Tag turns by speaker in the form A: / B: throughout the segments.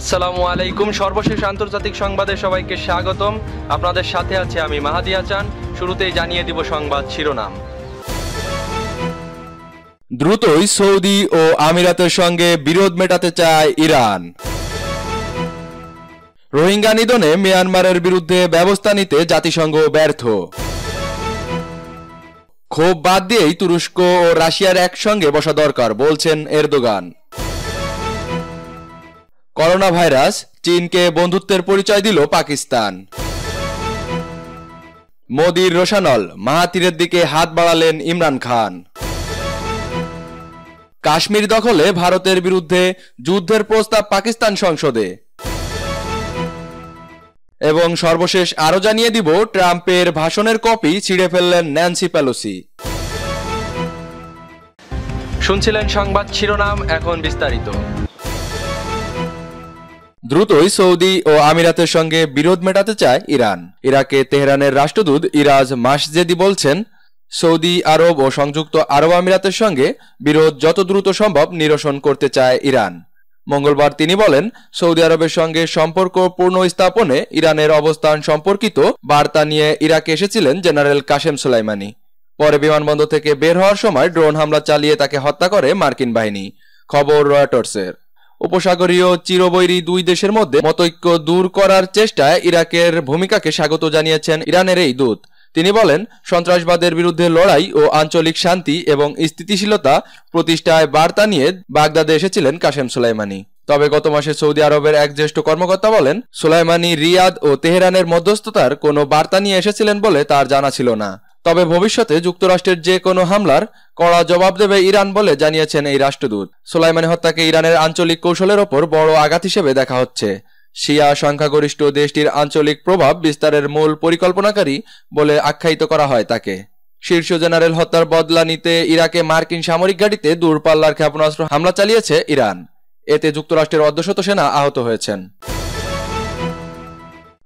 A: আসসালামু আলাইকুম সর্বশেষ আন্তর্জাতিক সংবাদে সবাইকে স্বাগতম আপনাদের সাথে আছে আমি মাহাদিয়া চান শুরুতেই জানিয়ে দিব সংবাদ শিরোনাম দ্রুতই সৌদি ও আমিরাতের সঙ্গে বিরোধ মেটাতে চায় ইরান রোহিঙ্গা নিধনে মিয়ানমারের বিরুদ্ধে ব্যবস্থা নিতে জাতিসংঘ ব্যর্থ ক্ষোভ বাদ দিয়েই তুরস্ক ও রাশিয়ার একসঙ্গে বসা দরকার বলছেন এরদোগান করোনা ভাইরাস চীনকে বন্ধুত্বের পরিচয় দিল পাকিস্তান মোদির রোশানল মাহাতিরের দিকে হাত বাড়ালেন ইমরান খান কাশ্মীর দখলে ভারতের বিরুদ্ধে যুদ্ধের প্রস্তাব পাকিস্তান সংসদে এবং সর্বশেষ আরও জানিয়ে দিব ট্রাম্পের ভাষণের কপি ছিঁড়ে ফেললেন ন্যান্সি প্যালোসি শুনছিলেন সংবাদ শিরোনাম এখন বিস্তারিত দ্রুতই সৌদি ও আমিরাতের সঙ্গে বিরোধ মেটাতে চায় ইরান ইরাকে তেহরানের রাষ্ট্রদূত ইরাজ মাসজেদি বলছেন সৌদি আরব ও সংযুক্ত আরব আমিরাতের সঙ্গে বিরোধ যত দ্রুত সম্ভব নিরসন করতে চায় ইরান মঙ্গলবার তিনি বলেন সৌদি আরবের সঙ্গে সম্পর্ক পূর্ণ স্থাপনে ইরানের অবস্থান সম্পর্কিত বার্তা নিয়ে ইরাকে এসেছিলেন জেনারেল কাশেম সোলাইমানি পরে বিমানবন্দর থেকে বের হওয়ার সময় ড্রোন হামলা চালিয়ে তাকে হত্যা করে মার্কিন বাহিনী খবর রয়টার্সের উপসাগরীয় চিরবৈরী দুই দেশের মধ্যে মতৈক্য দূর করার চেষ্টায় ইরাকের ভূমিকাকে স্বাগত জানিয়েছেন ইরানের এই দূত তিনি বলেন সন্ত্রাসবাদের বিরুদ্ধে লড়াই ও আঞ্চলিক শান্তি এবং স্থিতিশীলতা প্রতিষ্ঠায় বার্তা নিয়ে বাগদাদে এসেছিলেন কাশেম সুলাইমানি তবে গত মাসে সৌদি আরবের এক জ্যেষ্ঠ কর্মকর্তা বলেন সুলাইমানি রিয়াদ ও তেহরানের মধ্যস্থতার কোনো বার্তা নিয়ে এসেছিলেন বলে তার জানা ছিল না তবে ভবিষ্যতে যুক্তরাষ্ট্রের যে কোনো হামলার কড়া জবাব দেবে ইরান বলে জানিয়েছেন এই রাষ্ট্রদূত সোলাইমানি হত্যাকে ইরানের আঞ্চলিক কৌশলের ওপর বড় আঘাত হিসেবে দেখা হচ্ছে শিয়া সংখ্যাগরিষ্ঠ দেশটির আঞ্চলিক প্রভাব বিস্তারের মূল পরিকল্পনাকারী বলে আখ্যায়িত করা হয় তাকে শীর্ষ জেনারেল হত্যার বদলা নিতে ইরাকে মার্কিন সামরিক গাড়িতে দূরপাল্লার ক্ষেপণাস্ত্র হামলা চালিয়েছে ইরান এতে যুক্তরাষ্ট্রের অর্ধশত সেনা আহত হয়েছেন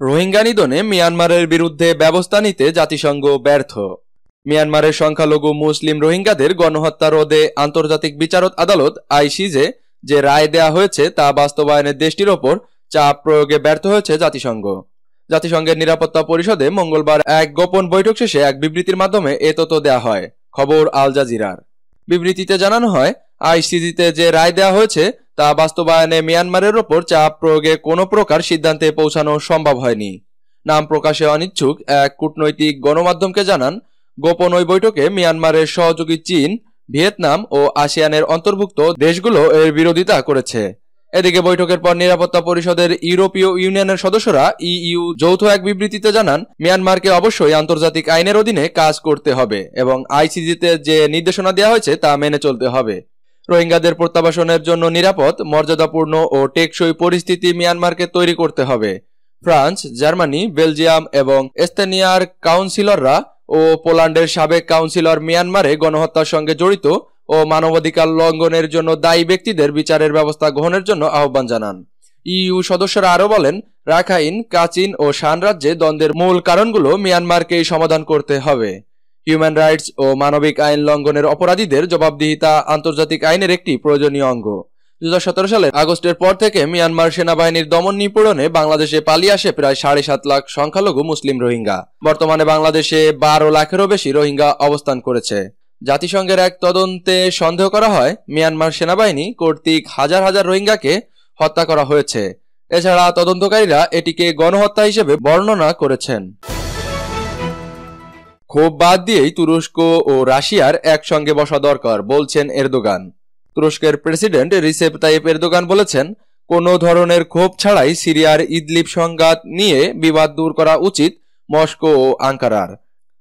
A: রোহিঙ্গা নিধনে মিয়ানমারের বিরুদ্ধে ব্যবস্থা নিতে জাতিসংঘ ব্যর্থ মিয়ানমারের সংখ্যালঘু মুসলিম রোহিঙ্গাদের গণহত্যা রোধে আন্তর্জাতিক বিচারক আদালত আইসিজে যে রায় দেয়া হয়েছে তা বাস্তবায়নের দেশটির ওপর চাপ প্রয়োগে ব্যর্থ হয়েছে জাতিসংঘ জাতিসংঘের নিরাপত্তা পরিষদে মঙ্গলবার এক গোপন বৈঠক শেষে এক বিবৃতির মাধ্যমে এ তথ্য দেয়া হয় খবর আল জাজিরার বিবৃতিতে জানানো হয় আইসিজিতে যে রায় দেয়া হয়েছে তা বাস্তবায়নে মিয়ানমারের ওপর চাপ প্রয়োগে কোনো প্রকার সিদ্ধান্তে পৌঁছানো সম্ভব হয়নি নাম প্রকাশে অনিচ্ছুক এক কূটনৈতিক গণমাধ্যমকে জানান গোপন ওই বৈঠকে মিয়ানমারের সহযোগী চীন ভিয়েতনাম ও আসিয়ানের অন্তর্ভুক্ত দেশগুলো এর বিরোধিতা করেছে এদিকে বৈঠকের পর নিরাপত্তা পরিষদের ইউরোপীয় ইউনিয়নের সদস্যরা ইইউ যৌথ এক বিবৃতিতে জানান মিয়ানমারকে অবশ্যই আন্তর্জাতিক আইনের অধীনে কাজ করতে হবে এবং আইসিজিতে যে নির্দেশনা দেওয়া হয়েছে তা মেনে চলতে হবে রোহিঙ্গাদের প্রত্যাবাসনের জন্য নিরাপদ মর্যাদাপূর্ণ ও টেকসই পরিস্থিতি মিয়ানমারকে তৈরি করতে হবে ফ্রান্স জার্মানি বেলজিয়াম এবং এস্তেনিয়ার কাউন্সিলররা ও পোল্যান্ডের সাবেক কাউন্সিলর মিয়ানমারে গণহত্যার সঙ্গে জড়িত ও মানবাধিকার লঙ্ঘনের জন্য দায়ী ব্যক্তিদের বিচারের ব্যবস্থা গ্রহণের জন্য আহ্বান জানান ইইউ সদস্যরা আরও বলেন রাখাইন কাচিন ও শান রাজ্যে দ্বন্দ্বের মূল কারণগুলো মিয়ানমারকেই সমাধান করতে হবে হিউম্যান রাইটস ও মানবিক আইন লঙ্ঘনের অপরাধীদের জবাবদিহিতা আন্তর্জাতিক আইনের একটি প্রয়োজনীয় অঙ্গ দু সালের আগস্টের পর থেকে মিয়ানমার সেনাবাহিনীর দমন নিপীড়নে বাংলাদেশে পালিয়ে আসে প্রায় সাড়ে সাত লাখ সংখ্যালঘু মুসলিম রোহিঙ্গা বর্তমানে বাংলাদেশে বারো লাখেরও বেশি রোহিঙ্গা অবস্থান করেছে জাতিসংঘের এক তদন্তে সন্দেহ করা হয় মিয়ানমার সেনাবাহিনী কর্তৃক হাজার হাজার রোহিঙ্গাকে হত্যা করা হয়েছে এছাড়া তদন্তকারীরা এটিকে গণহত্যা হিসেবে বর্ণনা করেছেন ক্ষোভ বাদ দিয়েই তুরস্ক ও রাশিয়ার একসঙ্গে বসা দরকার বলছেন এরদোগান তুরস্কের প্রেসিডেন্ট রিসেপ তাইপ এরদোগান বলেছেন কোনো ধরনের ক্ষোভ ছাড়াই সিরিয়ার ইদলিপ সংঘাত নিয়ে বিবাদ দূর করা উচিত মস্কো ও আঙ্কারার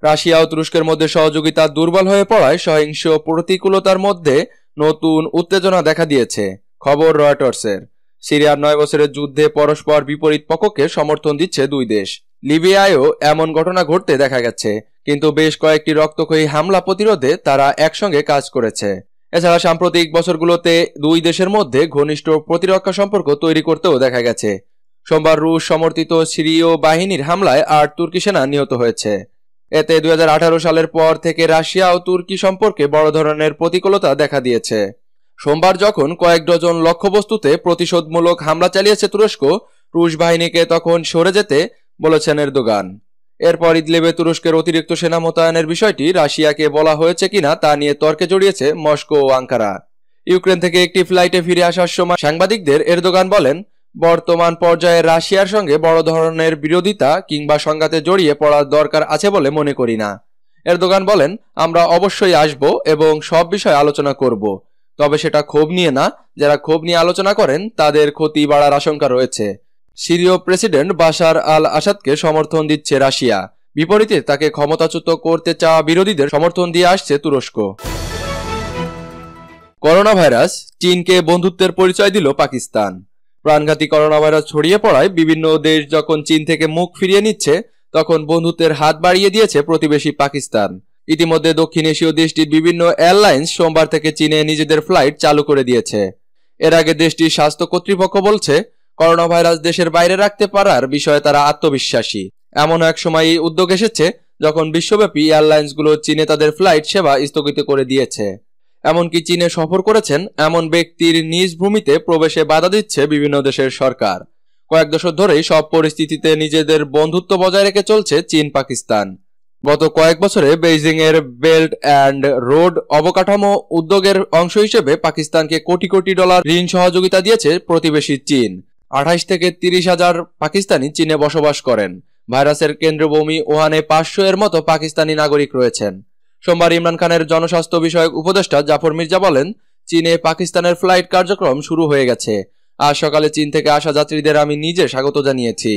A: রাশিয়া ও তুরস্কের মধ্যে সহযোগিতা দুর্বল হয়ে পড়ায় সহিংস প্রতিকূলতার মধ্যে নতুন উত্তেজনা দেখা দিয়েছে খবর রয়টার্সের সিরিয়ার নয় বছরের যুদ্ধে পরস্পর বিপরীত পক্ষকে সমর্থন দিচ্ছে দুই দেশ লিবিয়ায়ও এমন ঘটনা ঘটতে দেখা গেছে কিন্তু বেশ কয়েকটি রক্তক্ষয়ী হামলা প্রতিরোধে তারা একসঙ্গে কাজ করেছে এছাড়া সাম্প্রতিক বছরগুলোতে দুই দেশের মধ্যে ঘনিষ্ঠ প্রতিরক্ষা সম্পর্ক তৈরি করতেও দেখা গেছে সোমবার রুশ সমর্থিত সিরীয় বাহিনীর হামলায় আট তুর্কি সেনা নিহত হয়েছে এতে দুই সালের পর থেকে রাশিয়া ও তুর্কি সম্পর্কে বড় ধরনের প্রতিকূলতা দেখা দিয়েছে সোমবার যখন কয়েক ডজন লক্ষ্যবস্তুতে প্রতিশোধমূলক হামলা চালিয়েছে তুরস্ক রুশ বাহিনীকে তখন সরে যেতে বলেছেন এরদোগান এরপর ইদলিবে তুরস্কের অতিরিক্ত সেনা মোতায়েনের বিষয়টি রাশিয়াকে বলা হয়েছে কিনা তা নিয়ে তর্কে জড়িয়েছে মস্কো ও আঙ্কারা ইউক্রেন থেকে একটি ফ্লাইটে ফিরে আসার সময় সাংবাদিকদের এরদোগান বলেন বর্তমান পর্যায়ে রাশিয়ার সঙ্গে বড় ধরনের বিরোধিতা কিংবা সংঘাতে জড়িয়ে পড়ার দরকার আছে বলে মনে করি না এরদোগান বলেন আমরা অবশ্যই আসব এবং সব বিষয়ে আলোচনা করব তবে সেটা ক্ষোভ নিয়ে না যারা ক্ষোভ নিয়ে আলোচনা করেন তাদের ক্ষতি বাড়ার আশঙ্কা রয়েছে সিরীয় প্রেসিডেন্ট বাশার আল আসাদকে সমর্থন দিচ্ছে রাশিয়া বিপরীতে তাকে ক্ষমতাচ্যুত করতে চাওয়া বিরোধীদের সমর্থন দিয়ে আসছে তুরস্ক করোনা ভাইরাস চীনকে বন্ধুত্বের পরিচয় দিল পাকিস্তান প্রাণঘাতী করোনা ভাইরাস ছড়িয়ে পড়ায় বিভিন্ন দেশ যখন চীন থেকে মুখ ফিরিয়ে নিচ্ছে তখন বন্ধুত্বের হাত বাড়িয়ে দিয়েছে প্রতিবেশী পাকিস্তান ইতিমধ্যে দক্ষিণ এশীয় দেশটির বিভিন্ন এয়ারলাইন্স সোমবার থেকে চীনে নিজেদের ফ্লাইট চালু করে দিয়েছে এর আগে দেশটির স্বাস্থ্য কর্তৃপক্ষ বলছে করোনা ভাইরাস দেশের বাইরে রাখতে পারার বিষয়ে তারা আত্মবিশ্বাসী এমন এক সময় এই উদ্যোগ এসেছে যখন বিশ্বব্যাপী এয়ারলাইন্সগুলো চীনে তাদের ফ্লাইট সেবা স্থগিত করে দিয়েছে এমনকি চীনে সফর করেছেন এমন ব্যক্তির নিজ ভূমিতে প্রবেশে বাধা দিচ্ছে বিভিন্ন দেশের সরকার কয়েক দশক ধরেই সব পরিস্থিতিতে নিজেদের বন্ধুত্ব বজায় রেখে চলছে চীন পাকিস্তান গত কয়েক বছরে বেইজিংয়ের বেল্ট অ্যান্ড রোড অবকাঠামো উদ্যোগের অংশ হিসেবে পাকিস্তানকে কোটি কোটি ডলার ঋণ সহযোগিতা দিয়েছে প্রতিবেশী চীন আঠাশ থেকে তিরিশ হাজার পাকিস্তানি চীনে বসবাস করেন ভাইরাসের কেন্দ্রভূমি ওহানে পাঁচশো এর মতো পাকিস্তানি নাগরিক রয়েছেন সোমবার ইমরান খানের জনস্বাস্থ্য বিষয়ক উপদেষ্টা জাফর মির্জা বলেন চীনে পাকিস্তানের ফ্লাইট কার্যক্রম শুরু হয়ে গেছে আজ সকালে চীন থেকে আসা যাত্রীদের আমি নিজে স্বাগত জানিয়েছি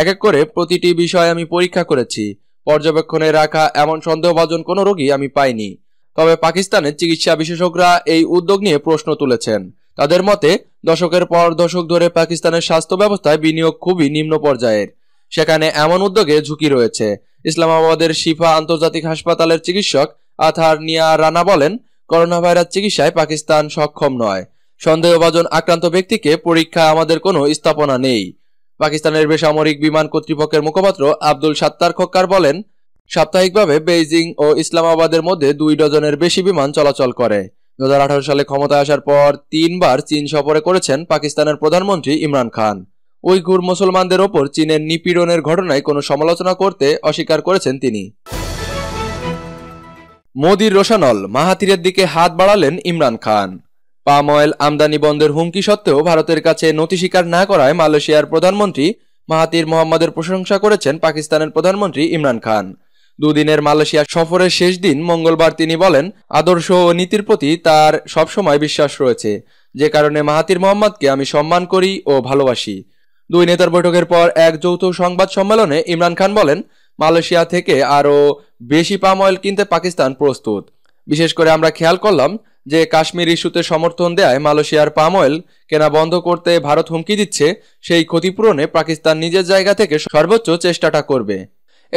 A: এক এক করে প্রতিটি বিষয় আমি পরীক্ষা করেছি পর্যবেক্ষণে রাখা এমন সন্দেহভাজন কোনো রোগী আমি পাইনি তবে পাকিস্তানের চিকিৎসা বিশেষজ্ঞরা এই উদ্যোগ নিয়ে প্রশ্ন তুলেছেন তাদের মতে দশকের পর দশক ধরে পাকিস্তানের স্বাস্থ্য ব্যবস্থায় বিনিয়োগ খুবই নিম্ন পর্যায়ের সেখানে এমন উদ্যোগে ঝুঁকি রয়েছে ইসলামাবাদের শিফা আন্তর্জাতিক হাসপাতালের চিকিৎসক আথার নিয়া রানা বলেন করোনা ভাইরাস চিকিৎসায় পাকিস্তান সক্ষম নয় সন্দেহভাজন আক্রান্ত ব্যক্তিকে পরীক্ষা আমাদের কোনো স্থাপনা নেই পাকিস্তানের বেসামরিক বিমান কর্তৃপক্ষের মুখপাত্র আব্দুল সাত্তার খোক্কার বলেন সাপ্তাহিকভাবে বেইজিং ও ইসলামাবাদের মধ্যে দুই ডজনের বেশি বিমান চলাচল করে দু সালে ক্ষমতায় আসার পর তিনবার চীন সফরে করেছেন পাকিস্তানের প্রধানমন্ত্রী ইমরান খান উইঘুর মুসলমানদের ওপর চীনের নিপীড়নের ঘটনায় কোনো সমালোচনা করতে অস্বীকার করেছেন তিনি মোদির রোশানল মাহাতিরের দিকে হাত বাড়ালেন ইমরান খান পাম অয়েল আমদানি বন্ধের হুমকি সত্ত্বেও ভারতের কাছে নথি স্বীকার না করায় মালয়েশিয়ার প্রধানমন্ত্রী মাহাতির মোহাম্মদের প্রশংসা করেছেন পাকিস্তানের প্রধানমন্ত্রী ইমরান খান দুদিনের মালয়েশিয়া সফরের শেষ দিন মঙ্গলবার তিনি বলেন আদর্শ ও নীতির প্রতি তার সবসময় বিশ্বাস রয়েছে যে কারণে মাহাতির মোহাম্মদকে আমি সম্মান করি ও ভালোবাসি দুই নেতার বৈঠকের পর এক যৌথ সংবাদ সম্মেলনে ইমরান খান বলেন মালয়েশিয়া থেকে আরও বেশি পাম অয়েল কিনতে পাকিস্তান প্রস্তুত বিশেষ করে আমরা খেয়াল করলাম যে কাশ্মীর ইস্যুতে সমর্থন দেয় মালয়েশিয়ার পাম অয়েল কেনা বন্ধ করতে ভারত হুমকি দিচ্ছে সেই ক্ষতিপূরণে পাকিস্তান নিজের জায়গা থেকে সর্বোচ্চ চেষ্টাটা করবে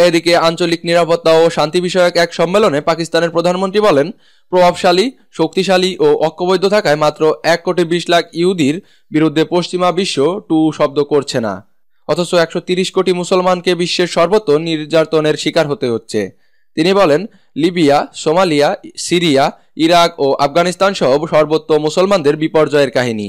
A: এদিকে আঞ্চলিক নিরাপত্তা ও শান্তি বিষয়ক এক সম্মেলনে পাকিস্তানের প্রধানমন্ত্রী বলেন প্রভাবশালী শক্তিশালী ও ঐক্যবদ্ধ থাকায় মাত্র এক কোটি বিশ লাখ ইহুদির বিরুদ্ধে পশ্চিমা বিশ্ব টু শব্দ করছে না অথচ একশো কোটি মুসলমানকে বিশ্বের সর্বত্র নির্যাতনের শিকার হতে হচ্ছে তিনি বলেন লিবিয়া সোমালিয়া সিরিয়া ইরাক ও আফগানিস্তান সহ সর্বত্র মুসলমানদের বিপর্যয়ের কাহিনী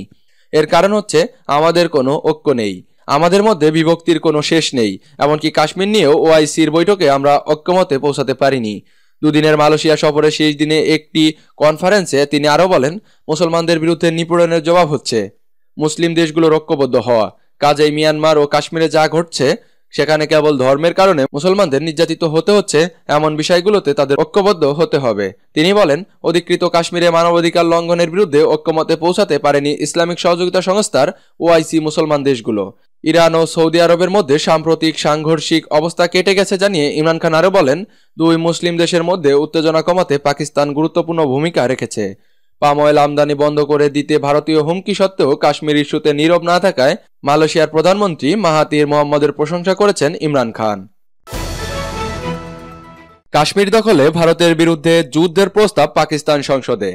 A: এর কারণ হচ্ছে আমাদের কোনো ঐক্য নেই আমাদের মধ্যে বিভক্তির কোনো শেষ নেই এমনকি কাশ্মীর নিয়েও ওআইসির বৈঠকে আমরা ঐক্যমতে পৌঁছাতে পারিনি দুদিনের মালয়েশিয়া সফরের শেষ দিনে একটি কনফারেন্সে তিনি আরও বলেন মুসলমানদের বিরুদ্ধে নিপীড়নের জবাব হচ্ছে মুসলিম দেশগুলোর ঐক্যবদ্ধ হওয়া কাজেই মিয়ানমার ও কাশ্মীরে যা ঘটছে সেখানে কেবল ধর্মের কারণে মুসলমানদের নির্যাতিত হতে হচ্ছে এমন বিষয়গুলোতে তাদের ঐক্যবদ্ধ হতে হবে তিনি বলেন অধিকৃত কাশ্মীরে মানবাধিকার লঙ্ঘনের বিরুদ্ধে ঐক্যমতে পৌঁছাতে পারেনি ইসলামিক সহযোগিতা সংস্থার ওআইসি মুসলমান দেশগুলো ইরান ও সৌদি আরবের মধ্যে সাম্প্রতিক সাংঘর্ষিক অবস্থা কেটে গেছে জানিয়ে ইমরান খান আরও বলেন দুই মুসলিম দেশের মধ্যে উত্তেজনা কমাতে পাকিস্তান গুরুত্বপূর্ণ ভূমিকা রেখেছে পাম অয়েল আমদানি বন্ধ করে দিতে ভারতীয় হুমকি সত্ত্বেও কাশ্মীর ইস্যুতে নীরব না থাকায় মালয়েশিয়ার প্রধানমন্ত্রী মাহাতির মোহাম্মদের প্রশংসা করেছেন ইমরান খান কাশ্মীর দখলে ভারতের বিরুদ্ধে যুদ্ধের প্রস্তাব পাকিস্তান সংসদে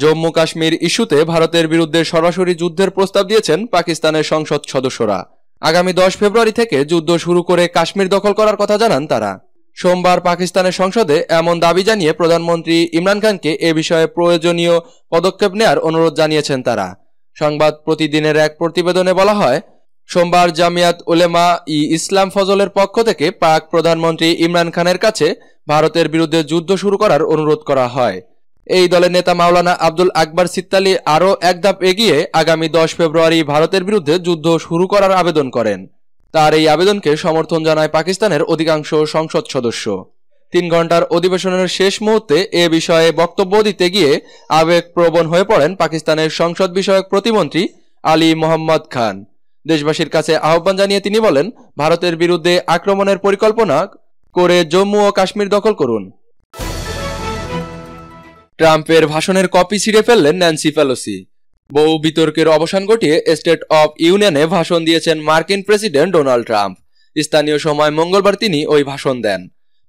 A: জম্মু কাশ্মীর ইস্যুতে ভারতের বিরুদ্ধে সরাসরি যুদ্ধের প্রস্তাব দিয়েছেন পাকিস্তানের সংসদ সদস্যরা আগামী দশ ফেব্রুয়ারি থেকে যুদ্ধ শুরু করে কাশ্মীর দখল করার কথা জানান তারা সোমবার পাকিস্তানের সংসদে এমন দাবি জানিয়ে প্রধানমন্ত্রী ইমরান খানকে এ বিষয়ে প্রয়োজনীয় পদক্ষেপ নেয়ার অনুরোধ জানিয়েছেন তারা সংবাদ প্রতিদিনের এক প্রতিবেদনে বলা হয় সোমবার জামিয়াত উলেমা ই ইসলাম ফজলের পক্ষ থেকে পাক প্রধানমন্ত্রী ইমরান খানের কাছে ভারতের বিরুদ্ধে যুদ্ধ শুরু করার অনুরোধ করা হয় এই দলের নেতা মাওলানা আব্দুল আকবর সিত্তালি আরও এক ধাপ এগিয়ে আগামী দশ ফেব্রুয়ারি ভারতের বিরুদ্ধে যুদ্ধ শুরু করার আবেদন করেন তার এই আবেদনকে সমর্থন জানায় পাকিস্তানের অধিকাংশ সংসদ সদস্য তিন ঘন্টার অধিবেশনের শেষ মুহূর্তে এ বিষয়ে বক্তব্য দিতে গিয়ে আবেগ প্রবণ হয়ে পড়েন পাকিস্তানের সংসদ বিষয়ক প্রতিমন্ত্রী আলী মোহাম্মদ খান দেশবাসীর কাছে আহ্বান জানিয়ে তিনি বলেন ভারতের বিরুদ্ধে আক্রমণের পরিকল্পনা করে জম্মু ও কাশ্মীর দখল করুন ট্রাম্পের ভাষণের কপি ছিঁড়ে ফেললেন ন্যান্সি প্যালোসি বহু বিতর্কের অবসান ঘটিয়ে স্টেট অব ইউনিয়নে ভাষণ দিয়েছেন মার্কিন প্রেসিডেন্ট ডোনাল্ড ট্রাম্প স্থানীয় সময় মঙ্গলবার তিনি ওই ভাষণ দেন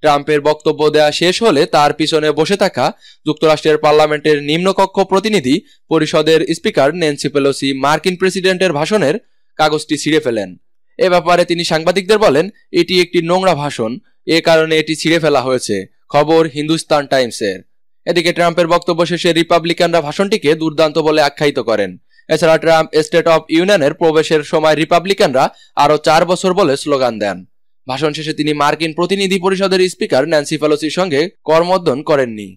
A: ট্রাম্পের বক্তব্য দেয়া শেষ হলে তার পিছনে বসে থাকা যুক্তরাষ্ট্রের পার্লামেন্টের নিম্নকক্ষ প্রতিনিধি পরিষদের স্পিকার নেন্সি পেলোসি মার্কিন প্রেসিডেন্টের ভাষণের কাগজটি ছিঁড়ে ফেলেন এ ব্যাপারে তিনি সাংবাদিকদের বলেন এটি একটি নোংরা ভাষণ এ কারণে এটি ছিঁড়ে ফেলা হয়েছে খবর হিন্দুস্তান টাইমসের এদিকে ট্রাম্পের বক্তব্য শেষে রিপাবলিকানরা ভাষণটিকে দুর্দান্ত বলে আখ্যায়িত করেন এছাড়া ট্রাম্প স্টেট অব ইউনিয়নের প্রবেশের সময় রিপাবলিকানরা আরও চার বছর বলে স্লোগান দেন ভাষণ শেষে তিনি মার্কিন প্রতিনিধি পরিষদের স্পিকার ন্যান্সি ফেলোসির সঙ্গে কর্মোদ্যন করেননি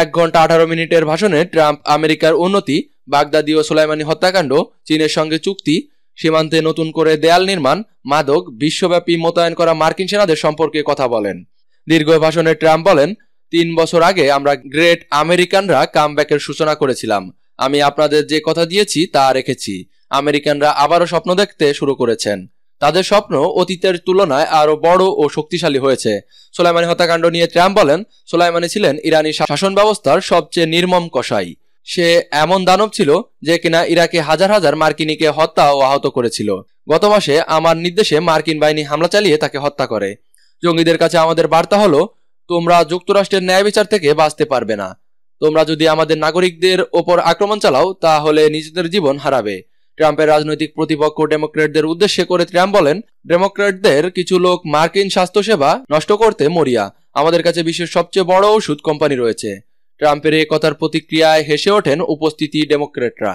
A: এক ঘন্টা আঠারো মিনিটের ভাষণে ট্রাম্প আমেরিকার উন্নতি বাগদাদি ও সোলাইমানি হত্যাকাণ্ড চীনের সঙ্গে চুক্তি সীমান্তে নতুন করে দেয়াল নির্মাণ মাদক বিশ্বব্যাপী মোতায়েন করা মার্কিন সেনাদের সম্পর্কে কথা বলেন দীর্ঘ ভাষণে ট্রাম্প বলেন তিন বছর আগে আমরা গ্রেট আমেরিকানরা কামব্যাকের সূচনা করেছিলাম আমি আপনাদের যে কথা দিয়েছি তা রেখেছি আমেরিকানরা আবারও স্বপ্ন দেখতে শুরু করেছেন তাদের স্বপ্ন অতীতের তুলনায় আরও বড় ও শক্তিশালী হয়েছে সোলাইমানি হত্যাকাণ্ড নিয়ে ট্রাম্প বলেন সোলাইমানি ছিলেন ইরানি শাসন ব্যবস্থার সবচেয়ে নির্মম কষাই সে এমন দানব ছিল যে কিনা ইরাকে হাজার হাজার মার্কিনীকে হত্যা ও আহত করেছিল গত মাসে আমার নির্দেশে মার্কিন বাহিনী হামলা চালিয়ে তাকে হত্যা করে জঙ্গিদের কাছে আমাদের বার্তা হলো তোমরা যুক্তরাষ্ট্রের ন্যায় বিচার থেকে বাঁচতে পারবে না তোমরা যদি আমাদের নাগরিকদের ওপর আক্রমণ চালাও তাহলে নিজেদের জীবন হারাবে ট্রাম্পের রাজনৈতিক প্রতিপক্ষ ডেমোক্রেটদের উদ্দেশ্যে করে ট্রাম্প বলেন ডেমোক্রেটদের কিছু লোক মার্কিন স্বাস্থ্যসেবা নষ্ট করতে মরিয়া আমাদের কাছে বিশ্বের সবচেয়ে বড় ওষুধ কোম্পানি রয়েছে ট্রাম্পের এ কথার প্রতিক্রিয়ায় হেসে ওঠেন উপস্থিতি ডেমোক্রেটরা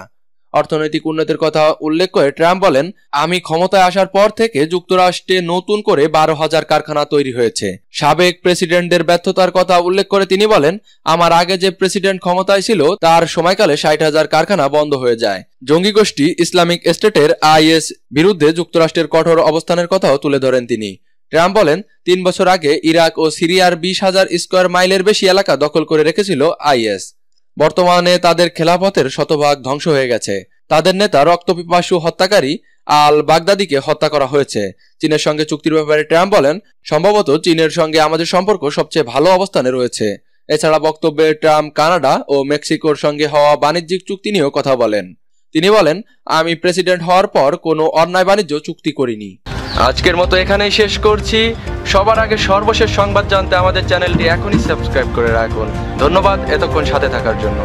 A: অর্থনৈতিক উন্নতির কথা উল্লেখ করে ট্রাম্প বলেন আমি ক্ষমতায় আসার পর থেকে যুক্তরাষ্ট্রে নতুন করে বারো হাজার কারখানা তৈরি হয়েছে সাবেক প্রেসিডেন্টদের ব্যর্থতার কথা উল্লেখ করে তিনি বলেন আমার আগে যে প্রেসিডেন্ট ক্ষমতায় ছিল তার সময়কালে ষাট হাজার কারখানা বন্ধ হয়ে যায় জঙ্গি গোষ্ঠী ইসলামিক স্টেটের আইএস বিরুদ্ধে যুক্তরাষ্ট্রের কঠোর অবস্থানের কথাও তুলে ধরেন তিনি ট্রাম্প বলেন তিন বছর আগে ইরাক ও সিরিয়ার বিশ হাজার স্কোয়ার মাইলের বেশি এলাকা দখল করে রেখেছিল আইএস বর্তমানে তাদের খেলাফতের শতভাগ ধ্বংস হয়ে গেছে তাদের নেতা রক্তপিপাসু হত্যাকারী আল বাগদাদিকে হত্যা করা হয়েছে চীনের সঙ্গে চুক্তির ব্যাপারে ট্রাম্প বলেন সম্ভবত চীনের সঙ্গে আমাদের সম্পর্ক সবচেয়ে ভালো অবস্থানে রয়েছে এছাড়া বক্তব্যে ট্রাম্প কানাডা ও মেক্সিকোর সঙ্গে হওয়া বাণিজ্যিক চুক্তি নিয়েও কথা বলেন তিনি বলেন আমি প্রেসিডেন্ট হওয়ার পর কোনো অন্যায় বাণিজ্য চুক্তি করিনি আজকের মতো এখানেই শেষ করছি সবার আগে সর্বশেষ সংবাদ জানতে আমাদের চ্যানেলটি এখনই সাবস্ক্রাইব করে রাখুন ধন্যবাদ এতক্ষণ সাথে থাকার জন্য